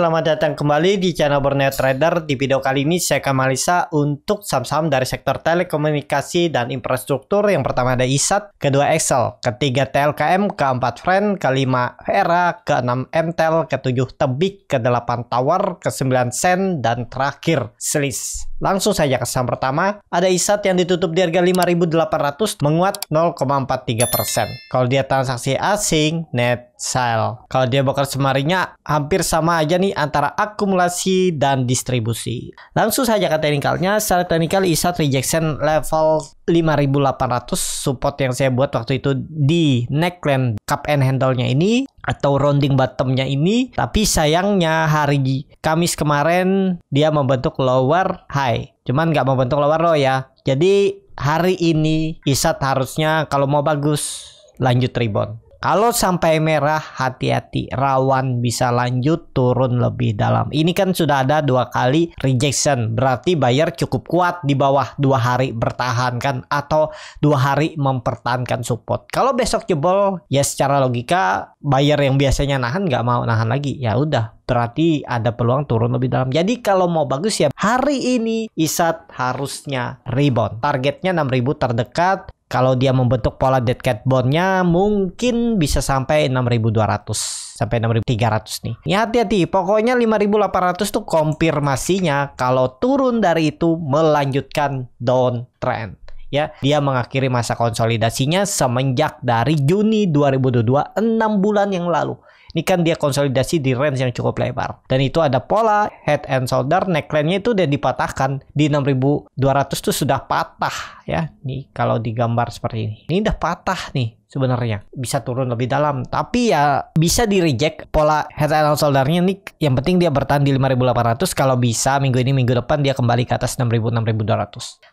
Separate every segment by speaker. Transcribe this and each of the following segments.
Speaker 1: selamat datang kembali di channel Bernet Trader. Di video kali ini saya akan analisa untuk saham-saham dari sektor telekomunikasi dan infrastruktur. Yang pertama ada ISAT, kedua Excel, ketiga TLKM, keempat Friend, kelima Era, keenam MTEL, ketujuh Tebik, kedelapan Tower, kesembilan Sen, dan terakhir Selis. Langsung saja ke saham pertama, ada ISAT yang ditutup di harga 5.800 menguat 0,43%. Kalau dia transaksi asing, net sell. Kalau dia bakal semarinya hampir sama aja nih antara akumulasi dan distribusi. Langsung saja ke teknikalnya, secara teknikal ISAT rejection level 5800 support yang saya buat waktu itu di neckline cup and handle-nya ini atau rounding bottom-nya ini tapi sayangnya hari Kamis kemarin dia membentuk lower high cuman nggak membentuk lower low ya jadi hari ini Isat harusnya kalau mau bagus lanjut rebound kalau sampai merah hati-hati rawan bisa lanjut turun lebih dalam. Ini kan sudah ada dua kali rejection berarti buyer cukup kuat di bawah dua hari bertahan kan atau dua hari mempertahankan support. Kalau besok jebol ya secara logika buyer yang biasanya nahan nggak mau nahan lagi ya udah berarti ada peluang turun lebih dalam. Jadi kalau mau bagus ya hari ini Isat harusnya rebound. Targetnya 6000 terdekat. Kalau dia membentuk pola dead cat bondnya mungkin bisa sampai 6200 sampai 6300 nih. Ya hati-hati, pokoknya 5800 tuh konfirmasinya kalau turun dari itu melanjutkan downtrend ya. Dia mengakhiri masa konsolidasinya semenjak dari Juni 2022 6 bulan yang lalu. Ini kan dia konsolidasi di range yang cukup lebar. Dan itu ada pola head and shoulder neckline-nya itu udah dipatahkan di 6200 tuh sudah patah ya. Nih kalau digambar seperti ini. Ini udah patah nih sebenarnya bisa turun lebih dalam tapi ya bisa di reject pola head and shoulder-nya nih yang penting dia bertahan di 5800 kalau bisa minggu ini minggu depan dia kembali ke atas 6000 6200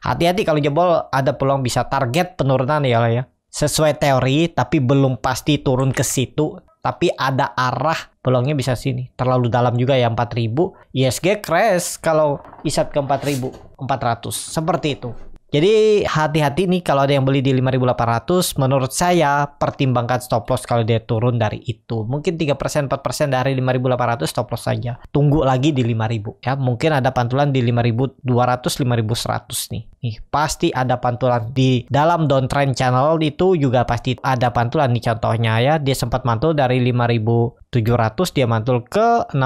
Speaker 1: hati-hati kalau jebol ada peluang bisa target penurunan ya lah ya sesuai teori tapi belum pasti turun ke situ tapi ada arah peluangnya bisa sini. Terlalu dalam juga ya 4000. ISG crash kalau isat ke 4000, 400. Seperti itu. Jadi hati-hati nih kalau ada yang beli di 5800 menurut saya pertimbangkan stop loss kalau dia turun dari itu. Mungkin 3% 4% dari 5800 stop loss saja. Tunggu lagi di 5000 ya. Mungkin ada pantulan di 5200 5100 nih. Nih pasti ada pantulan di dalam downtrend channel itu juga pasti ada pantulan nih contohnya ya. Dia sempat mantul dari 5700 dia mantul ke 6000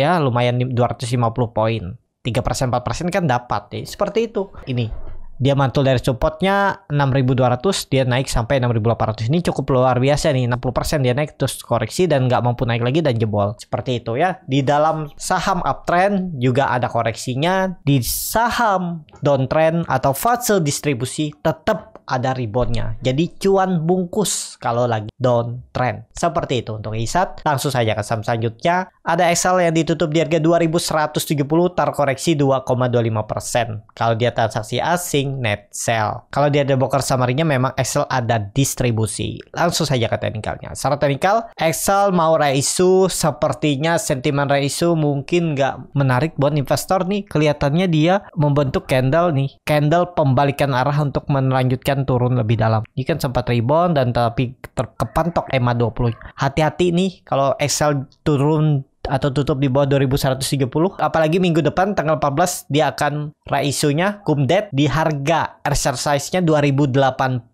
Speaker 1: ya lumayan 250 poin. 3% 4% kan dapat ya. Seperti itu. Ini dia mantul dari supportnya 6200 dia naik sampai 6800 ini cukup luar biasa nih 60% dia naik terus koreksi dan nggak mampu naik lagi dan jebol seperti itu ya di dalam saham uptrend juga ada koreksinya di saham downtrend atau fase distribusi tetap ada reboundnya. Jadi cuan bungkus kalau lagi downtrend. Seperti itu untuk ISAT. Langsung saja ke saham selanjutnya. Ada Excel yang ditutup di harga 2170 terkoreksi 2,25%. Kalau dia transaksi asing net sell. Kalau dia ada broker summary memang Excel ada distribusi. Langsung saja ke teknikalnya. Secara teknikal Excel mau reisu sepertinya sentimen reisu mungkin nggak menarik buat investor nih. Kelihatannya dia membentuk candle nih. Candle pembalikan arah untuk melanjutkan Kan turun lebih dalam. Ini kan sempat rebound dan tapi terkepantok EMA 20. Hati-hati nih kalau Excel turun atau tutup di bawah 2130 apalagi minggu depan tanggal 14 dia akan raisunya debt di harga exercise-nya 2080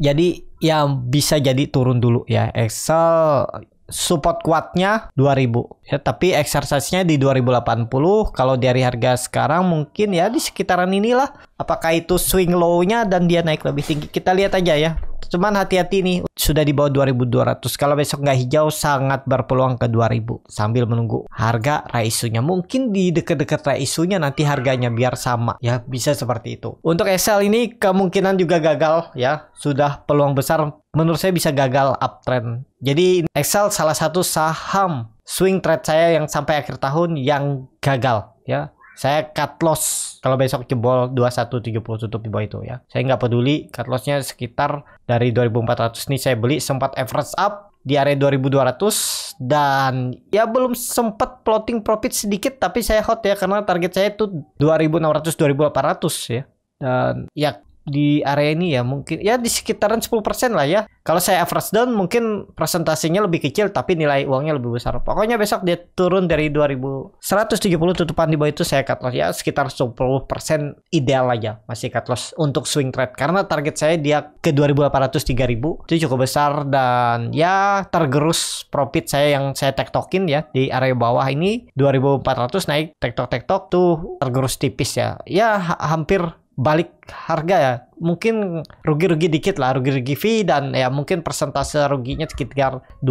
Speaker 1: jadi yang bisa jadi turun dulu ya Excel support kuatnya 2000 ya tapi exercise-nya di 2080 kalau dari harga sekarang mungkin ya di sekitaran inilah apakah itu swing low-nya dan dia naik lebih tinggi kita lihat aja ya Cuman hati-hati nih sudah di bawah 2200. Kalau besok nggak hijau sangat berpeluang ke 2000 sambil menunggu harga raisunya. Mungkin di deket-deket raisunya nanti harganya biar sama ya bisa seperti itu. Untuk SL ini kemungkinan juga gagal ya. Sudah peluang besar menurut saya bisa gagal uptrend. Jadi Excel salah satu saham swing trade saya yang sampai akhir tahun yang gagal ya saya cut loss kalau besok jebol 2170 tutup di bawah itu ya saya nggak peduli cut lossnya sekitar dari 2400 nih saya beli sempat average up di area 2200 dan ya belum sempat plotting profit sedikit tapi saya hot ya karena target saya itu 2600 2800 ya dan ya di area ini ya mungkin ya di sekitaran 10% lah ya. Kalau saya average down mungkin presentasinya lebih kecil tapi nilai uangnya lebih besar. Pokoknya besok dia turun dari 2170 tutupan di bawah itu saya cut loss ya sekitar 10% ideal aja masih cut loss untuk swing trade karena target saya dia ke 2800 3000 itu cukup besar dan ya tergerus profit saya yang saya tektokin ya di area bawah ini 2400 naik tektok tektok tuh tergerus tipis ya. Ya ha hampir balik harga ya mungkin rugi-rugi dikit lah rugi-rugi fee dan ya mungkin persentase ruginya sekitar 2%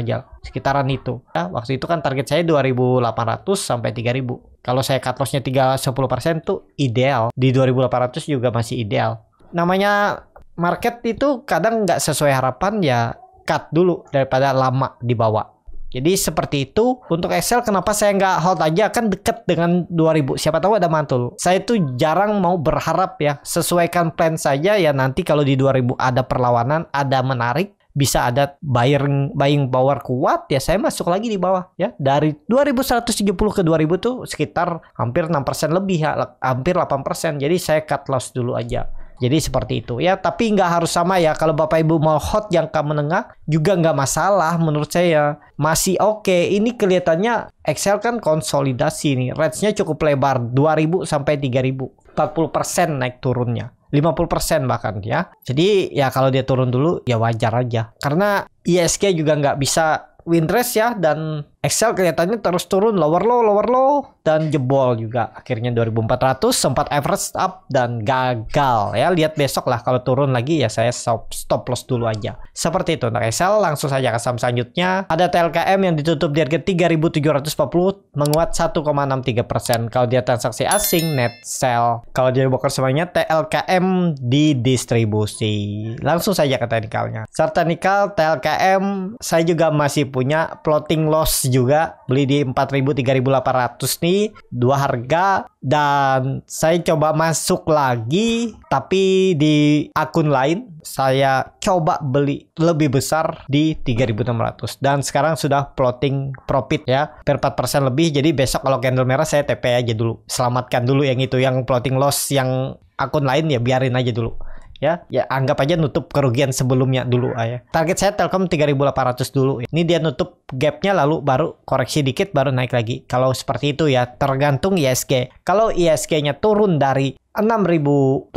Speaker 1: aja sekitaran itu ya, waktu itu kan target saya 2800 sampai 3000 kalau saya cut lossnya 3 persen tuh ideal di 2800 juga masih ideal namanya market itu kadang nggak sesuai harapan ya cut dulu daripada lama dibawa jadi seperti itu untuk Excel kenapa saya nggak hold aja kan deket dengan 2000 siapa tahu ada mantul. Saya itu jarang mau berharap ya sesuaikan plan saja ya nanti kalau di 2000 ada perlawanan ada menarik bisa ada buying buying power kuat ya saya masuk lagi di bawah ya dari 2170 ke 2000 tuh sekitar hampir 6% lebih ya hampir 8% jadi saya cut loss dulu aja jadi seperti itu ya. Tapi nggak harus sama ya. Kalau bapak ibu mau hot jangka menengah juga nggak masalah menurut saya. Masih oke. Okay. Ini kelihatannya Excel kan konsolidasi nih. Range-nya cukup lebar 2000 sampai 3000. 40% naik turunnya. 50% bahkan ya. Jadi ya kalau dia turun dulu ya wajar aja. Karena ISG juga nggak bisa win race ya dan Excel kelihatannya terus turun lower low lower low dan jebol juga akhirnya 2400 sempat average up dan gagal ya lihat besok lah kalau turun lagi ya saya stop, stop loss dulu aja seperti itu untuk Excel langsung saja ke saham selanjutnya ada TLKM yang ditutup di harga 3740 menguat 1,63% kalau dia transaksi asing net sell kalau dia broker semuanya TLKM didistribusi langsung saja ke teknikalnya serta nikel TLKM saya juga masih punya plotting loss juga beli di 4000 3800 nih dua harga dan saya coba masuk lagi tapi di akun lain saya coba beli lebih besar di 3600 dan sekarang sudah plotting profit ya per 4% lebih jadi besok kalau candle merah saya TP aja dulu selamatkan dulu yang itu yang plotting loss yang akun lain ya biarin aja dulu ya ya anggap aja nutup kerugian sebelumnya dulu ah, ya target saya Telkom 3800 dulu ini dia nutup gapnya lalu baru koreksi dikit baru naik lagi kalau seperti itu ya tergantung ISG kalau ISG nya turun dari 6700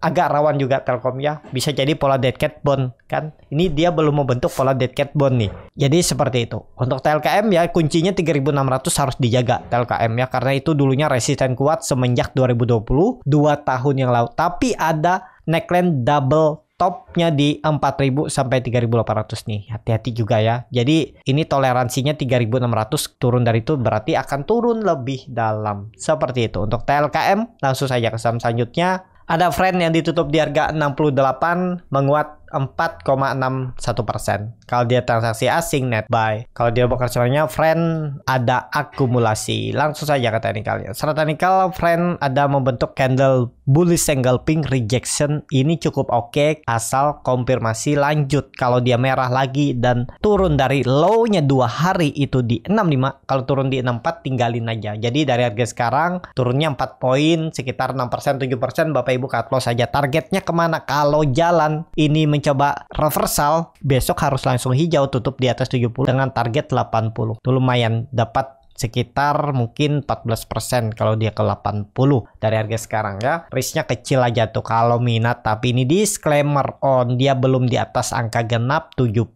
Speaker 1: agak rawan juga Telkom ya bisa jadi pola dead cat bond kan ini dia belum membentuk pola dead cat bond nih jadi seperti itu untuk TLKM ya kuncinya 3600 harus dijaga TLKM ya karena itu dulunya resisten kuat semenjak 2020 dua tahun yang lalu tapi ada neckline double topnya di 4000 sampai 3800 nih. Hati-hati juga ya. Jadi ini toleransinya 3600 turun dari itu berarti akan turun lebih dalam. Seperti itu. Untuk TLKM langsung saja ke saham selanjutnya. Ada friend yang ditutup di harga 68 menguat 4,61 persen. Kalau dia transaksi asing net buy. Kalau dia bekerjanya friend ada akumulasi. Langsung saja ke teknikalnya. Secara teknikal friend ada membentuk candle bullish single pink rejection ini cukup oke okay, asal konfirmasi lanjut kalau dia merah lagi dan turun dari low-nya dua hari itu di 65 kalau turun di 64 tinggalin aja jadi dari harga sekarang turunnya 4 poin sekitar 6% 7% Bapak Ibu cut loss aja targetnya kemana kalau jalan ini mencoba reversal, besok harus langsung hijau tutup di atas 70 dengan target 80. Itu lumayan dapat sekitar mungkin 14% kalau dia ke 80 dari harga sekarang ya. Risknya kecil aja tuh kalau minat tapi ini disclaimer on dia belum di atas angka genap 70.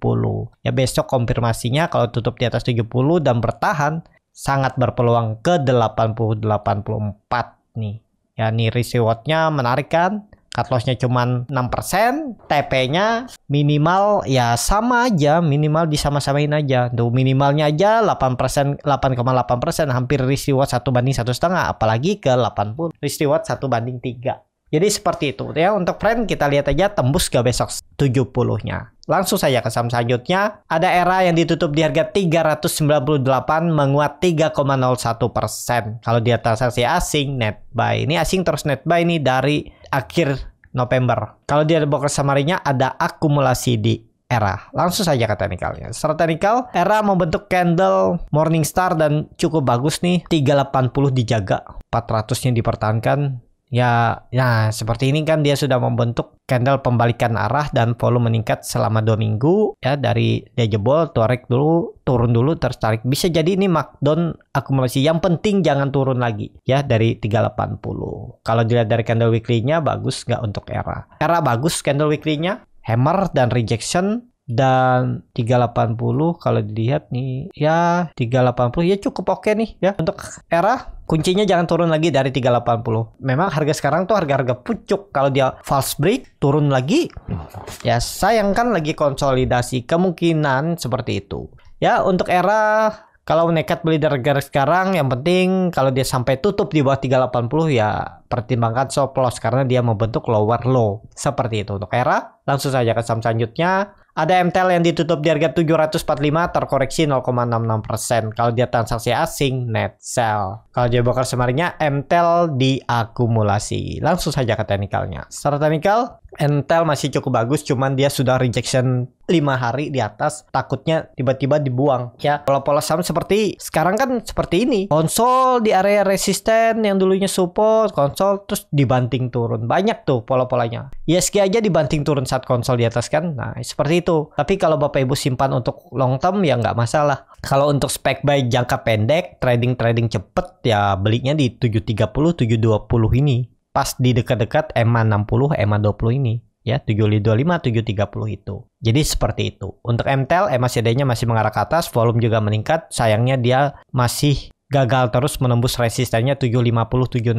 Speaker 1: Ya besok konfirmasinya kalau tutup di atas 70 dan bertahan sangat berpeluang ke 80 84 nih. Ya nih risk rewardnya menarik kan? cut lossnya cuma 6% TP-nya minimal ya sama aja minimal disama-samain aja tuh minimalnya aja 8% 8,8% hampir risk reward 1 banding satu setengah apalagi ke 80 risk reward 1 banding 3 jadi seperti itu ya untuk trend kita lihat aja tembus ke besok 70-nya Langsung saja ke saham selanjutnya. Ada era yang ditutup di harga 398 menguat 3,01 persen. Kalau dia transaksi asing net buy. Ini asing terus net buy ini dari akhir November. Kalau dia ada broker samarinya ada akumulasi di era. Langsung saja ke teknikalnya. Secara teknikal, era membentuk candle morning star dan cukup bagus nih. 380 dijaga, 400-nya dipertahankan, Ya, nah seperti ini kan dia sudah membentuk candle pembalikan arah dan volume meningkat selama dua minggu ya dari dia jebol tarik dulu turun dulu tertarik bisa jadi ini markdown akumulasi yang penting jangan turun lagi ya dari 380 kalau dilihat dari candle weekly-nya bagus nggak untuk era era bagus candle weekly-nya hammer dan rejection dan 380 kalau dilihat nih ya 380 ya cukup oke okay nih ya untuk era kuncinya jangan turun lagi dari 380 memang harga sekarang tuh harga-harga pucuk kalau dia false break turun lagi ya sayang kan lagi konsolidasi kemungkinan seperti itu ya untuk era kalau nekat beli dari harga sekarang yang penting kalau dia sampai tutup di bawah 380 ya pertimbangkan stop loss karena dia membentuk lower low seperti itu untuk era langsung saja ke saham selanjutnya ada MTL yang ditutup di harga 745 terkoreksi 0,66%. Kalau dia transaksi asing, net sell. Kalau dia bakar semarinya, MTL diakumulasi. Langsung saja ke teknikalnya. Secara teknikal, Intel masih cukup bagus, cuman dia sudah rejection 5 hari di atas, takutnya tiba-tiba dibuang ya. Kalau pola saham seperti sekarang kan seperti ini, konsol di area resisten yang dulunya support, konsol terus dibanting turun. Banyak tuh pola-polanya. ISG e aja dibanting turun saat konsol di atas kan. Nah, seperti itu. Tapi kalau Bapak Ibu simpan untuk long term ya nggak masalah. Kalau untuk spek buy jangka pendek, trading-trading cepet ya belinya di 730 720 ini pas di dekat-dekat EMA 60, EMA 20 ini ya 725 730 itu. Jadi seperti itu. Untuk MTEL e MACD-nya masih mengarah ke atas, volume juga meningkat, sayangnya dia masih gagal terus menembus resistennya 750-760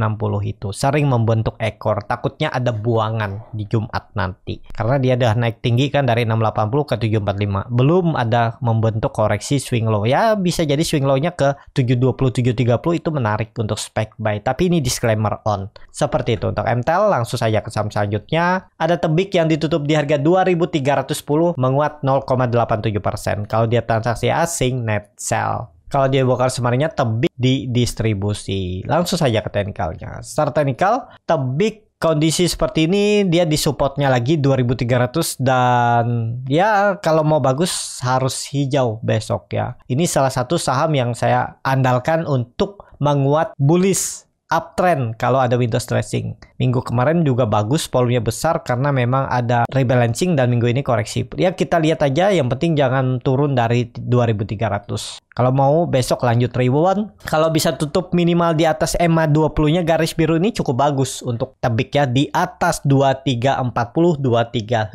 Speaker 1: itu. Sering membentuk ekor, takutnya ada buangan di Jumat nanti. Karena dia dah naik tinggi kan dari 680 ke 745. Belum ada membentuk koreksi swing low. Ya bisa jadi swing low-nya ke 720-730 itu menarik untuk spec buy. Tapi ini disclaimer on. Seperti itu untuk MTL langsung saja ke saham selanjutnya. Ada tebik yang ditutup di harga 2310 menguat 0,87%. Kalau dia transaksi asing net sell kalau dia bakar semarinya tebik di distribusi. Langsung saja ke teknikalnya. Start teknikal, tebik kondisi seperti ini dia di supportnya lagi 2300 dan ya kalau mau bagus harus hijau besok ya. Ini salah satu saham yang saya andalkan untuk menguat bullish uptrend kalau ada window dressing. Minggu kemarin juga bagus, volumenya besar karena memang ada rebalancing dan minggu ini koreksi. Ya kita lihat aja, yang penting jangan turun dari 2300. Kalau mau besok lanjut reward. Kalau bisa tutup minimal di atas EMA 20-nya garis biru ini cukup bagus untuk tebik ya. Di atas 2340, 2350.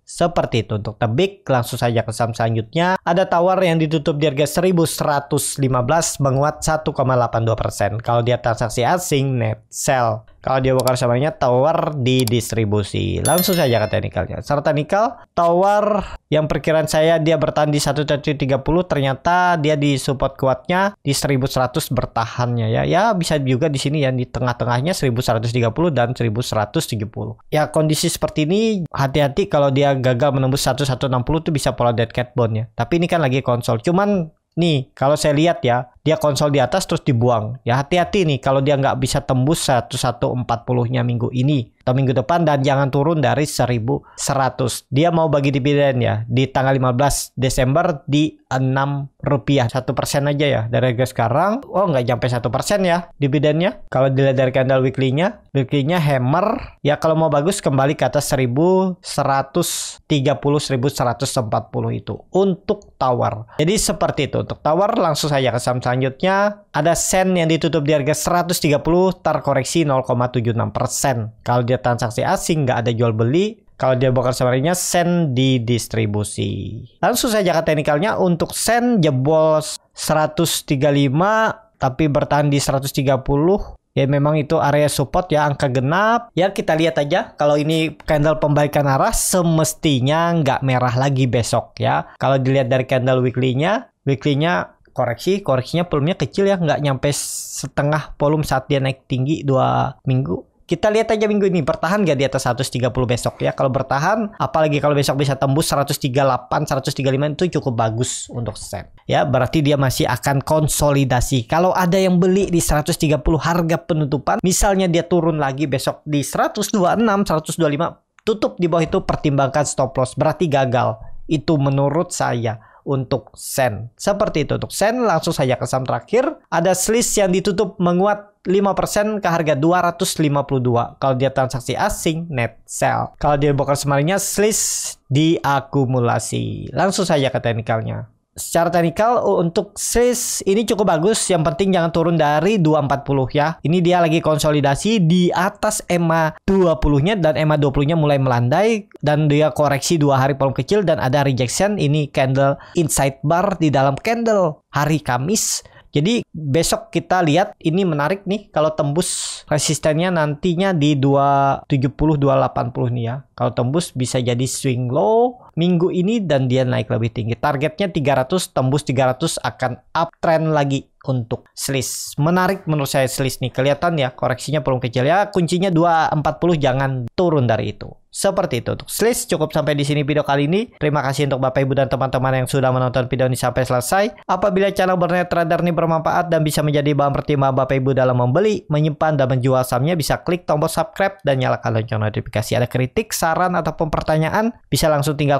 Speaker 1: Seperti itu untuk tebik. Langsung saja ke saham selanjutnya. Ada tawar yang ditutup di harga 1115 menguat 1,82%. Kalau dia transaksi asing net sell kalau dia bakar sama tower di distribusi, Langsung saja ke teknikalnya. Serta nikel tower yang perkiraan saya dia bertahan di puluh, ternyata dia di support kuatnya di 1100 bertahannya ya. Ya bisa juga di sini yang di tengah-tengahnya 1130 dan 1170. Ya kondisi seperti ini hati-hati kalau dia gagal menembus 1160 itu bisa pola dead cat bone ya. Tapi ini kan lagi konsol. Cuman Nih, kalau saya lihat ya, dia konsol di atas terus dibuang. Ya hati-hati nih kalau dia nggak bisa tembus empat nya minggu ini atau minggu depan dan jangan turun dari 1100. Dia mau bagi dividen ya di tanggal 15 Desember di enam rupiah satu persen aja ya dari harga sekarang oh nggak sampai satu persen ya dividennya kalau dilihat dari candle weekly-nya weekly-nya hammer ya kalau mau bagus kembali ke atas seribu seribu seratus seratus tiga puluh empat puluh itu untuk tower jadi seperti itu untuk tower langsung saja ke saham selanjutnya ada sen yang ditutup di harga seratus tiga 130 terkoreksi enam persen kalau dia transaksi asing, nggak ada jual beli, kalau dia bongkar sebenarnya send di distribusi. Langsung saja ke teknikalnya untuk send jebol 135 tapi bertahan di 130 ya memang itu area support ya angka genap ya kita lihat aja kalau ini candle pembaikan arah semestinya nggak merah lagi besok ya kalau dilihat dari candle weekly-nya weekly-nya koreksi koreksinya volumenya kecil ya nggak nyampe setengah volume saat dia naik tinggi dua minggu kita lihat aja minggu ini bertahan gak di atas 130 besok ya. Kalau bertahan, apalagi kalau besok bisa tembus 138, 135 itu cukup bagus untuk sen. Ya, berarti dia masih akan konsolidasi. Kalau ada yang beli di 130 harga penutupan, misalnya dia turun lagi besok di 126, 125, tutup di bawah itu pertimbangkan stop loss. Berarti gagal. Itu menurut saya untuk sen. Seperti itu untuk sen langsung saja ke saham terakhir. Ada slis yang ditutup menguat 5% ke harga 252 kalau dia transaksi asing net sell. Kalau dia broker semalinya slis diakumulasi. Langsung saja ke teknikalnya secara teknikal untuk SIS ini cukup bagus. Yang penting jangan turun dari 240 ya. Ini dia lagi konsolidasi di atas EMA 20-nya dan EMA 20-nya mulai melandai dan dia koreksi dua hari volume kecil dan ada rejection ini candle inside bar di dalam candle hari Kamis. Jadi besok kita lihat ini menarik nih kalau tembus resistennya nantinya di 270 280 nih ya. Kalau tembus bisa jadi swing low minggu ini dan dia naik lebih tinggi. Targetnya 300 tembus 300 akan uptrend lagi untuk selis. Menarik menurut saya selis nih. Kelihatan ya koreksinya belum kecil ya. Kuncinya 240 jangan turun dari itu. Seperti itu untuk selis. Cukup sampai di sini video kali ini. Terima kasih untuk Bapak Ibu dan teman-teman yang sudah menonton video ini sampai selesai. Apabila channel Bernet Trader ini bermanfaat dan bisa menjadi bahan pertimbangan Bapak Ibu dalam membeli, menyimpan dan menjual sahamnya bisa klik tombol subscribe dan nyalakan lonceng notifikasi. Ada kritik, saran ataupun pertanyaan bisa langsung tinggal